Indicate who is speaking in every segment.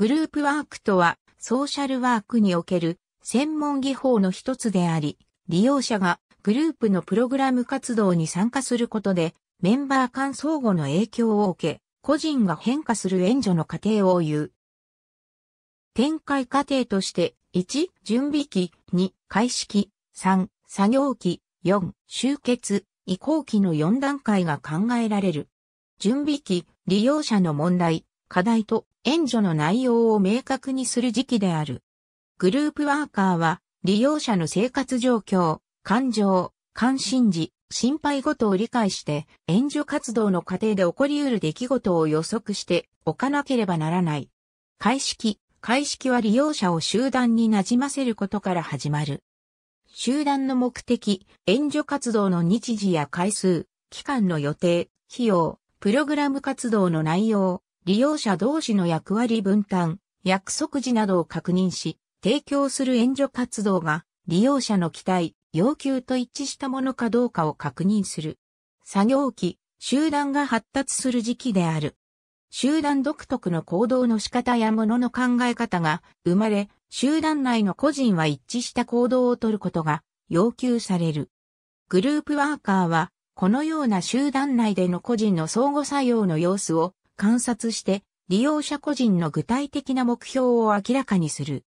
Speaker 1: グループワークと
Speaker 2: は、ソーシャルワークにおける専門技法の一つであり、利用者がグループのプログラム活動に参加することで、メンバー間相互の影響を受け、個人が変化する援助の過程を言う。展開過程として、1、準備期、2、開始期、3、作業期、4、集結、移行期の4段階が考えられる。準備期、利用者の問題、課題と援助の内容を明確にする時期である。グループワーカーは、利用者の生活状況、感情、関心事、心配事を理解して、援助活動の過程で起こり得る出来事を予測しておかなければならない。開式、開式は利用者を集団になじませることから始まる。集団の目的、援助活動の日時や回数、期間の予定、費用、プログラム活動の内容、利用者同士の役割分担、約束時などを確認し、提供する援助活動が利用者の期待、要求と一致したものかどうかを確認する。作業期、集団が発達する時期である。集団独特の行動の仕方やものの考え方が生まれ、集団内の個人は一致した行動をとることが要求される。グループワーカーは、このような集団内での個人の相互作用の様子を観察して、利用者個人の具体的な目標を明らかにする。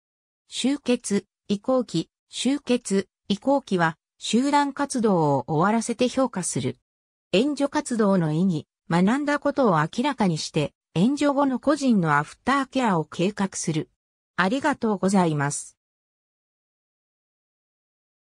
Speaker 2: 集結、移行期、集結、移行期は、集団活動を終わらせて評価する。援助活動の意義、学んだことを明らかにして、援助後の個人のアフターケアを計画する。
Speaker 1: ありがとうございます。